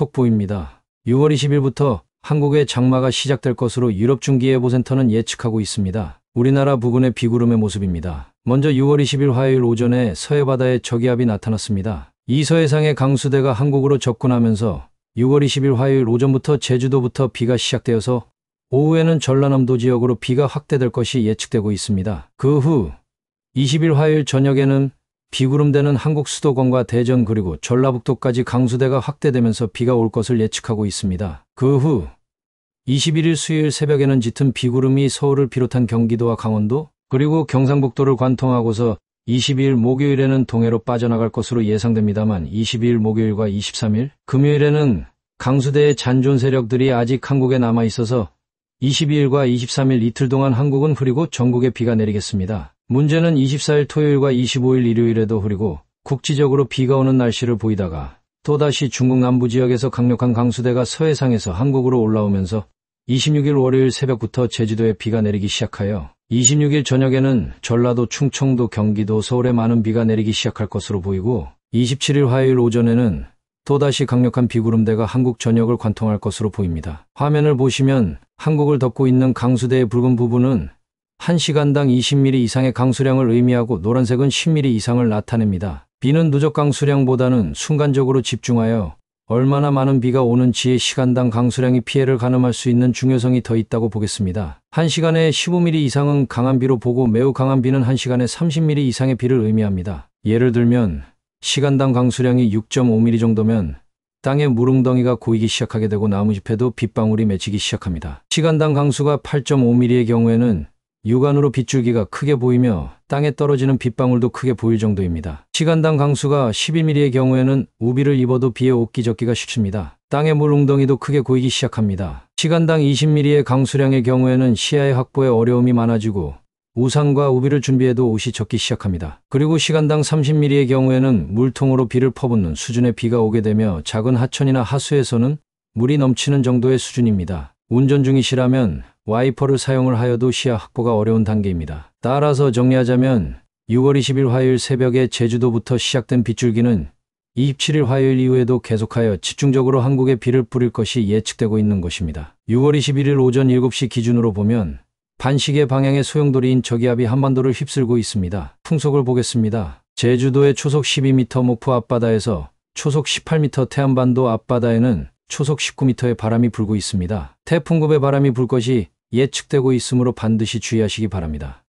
속보입니다. 6월 20일부터 한국의 장마가 시작될 것으로 유럽 중기예보센터는 예측하고 있습니다. 우리나라 부근의 비구름의 모습입니다. 먼저 6월 20일 화요일 오전에 서해바다에 저기압이 나타났습니다. 이 서해상의 강수대가 한국으로 접근하면서 6월 20일 화요일 오전부터 제주도부터 비가 시작되어서 오후에는 전라남도 지역으로 비가 확대될 것이 예측되고 있습니다. 그 후 20일 화요일 저녁에는 비구름대는 한국 수도권과 대전 그리고 전라북도까지 강수대가 확대되면서 비가 올 것을 예측하고 있습니다. 그 후 21일 수요일 새벽에는 짙은 비구름이 서울을 비롯한 경기도와 강원도 그리고 경상북도를 관통하고서 22일 목요일에는 동해로 빠져나갈 것으로 예상됩니다만 22일 목요일과 23일 금요일에는 강수대의 잔존 세력들이 아직 한국에 남아 있어서 22일과 23일 이틀 동안 한국은 흐리고 전국에 비가 내리겠습니다. 문제는 24일 토요일과 25일 일요일에도 흐리고 국지적으로 비가 오는 날씨를 보이다가 또다시 중국 남부 지역에서 강력한 강수대가 서해상에서 한국으로 올라오면서 26일 월요일 새벽부터 제주도에 비가 내리기 시작하여 26일 저녁에는 전라도, 충청도, 경기도, 서울에 많은 비가 내리기 시작할 것으로 보이고 27일 화요일 오전에는 또다시 강력한 비구름대가 한국 전역을 관통할 것으로 보입니다. 화면을 보시면 한국을 덮고 있는 강수대의 붉은 부분은 1시간당 20mm 이상의 강수량을 의미하고 노란색은 10mm 이상을 나타냅니다. 비는 누적 강수량보다는 순간적으로 집중하여 얼마나 많은 비가 오는지의 시간당 강수량이 피해를 가늠할 수 있는 중요성이 더 있다고 보겠습니다. 1시간에 15mm 이상은 강한 비로 보고 매우 강한 비는 1시간에 30mm 이상의 비를 의미합니다. 예를 들면 시간당 강수량이 6.5mm 정도면 땅에 물웅덩이가 고이기 시작하게 되고 나무집에도 빗방울이 맺히기 시작합니다. 시간당 강수가 8.5mm의 경우에는 육안으로 빗줄기가 크게 보이며 땅에 떨어지는 빗방울도 크게 보일 정도입니다. 시간당 강수가 1 2 m m 의 경우에는 우비를 입어도 비에 옷기 젖기가 쉽습니다. 땅의 물 웅덩이도 크게 고이기 시작합니다. 시간당 20mm의 강수량의 경우에는 시야의 확보에 어려움이 많아지고 우산과 우비를 준비해도 옷이 젖기 시작합니다. 그리고 시간당 30mm의 경우에는 물통으로 비를 퍼붓는 수준의 비가 오게 되며 작은 하천이나 하수에서는 물이 넘치는 정도의 수준입니다. 운전 중이시라면 와이퍼를 사용을 하여도 시야 확보가 어려운 단계입니다. 따라서 정리하자면 6월 20일 화요일 새벽에 제주도부터 시작된 빗줄기는 27일 화요일 이후에도 계속하여 집중적으로 한국에 비를 뿌릴 것이 예측되고 있는 것입니다. 6월 21일 오전 7시 기준으로 보면 반시계 방향의 소용돌이인 저기압이 한반도를 휩쓸고 있습니다. 풍속을 보겠습니다. 제주도의 초속 12m 목포 앞바다에서 초속 18m 태안반도 앞바다에는 초속 19m의 바람이 불고 있습니다. 태풍급의 바람이 불 것이 예측되고 있으므로 반드시 주의하시기 바랍니다.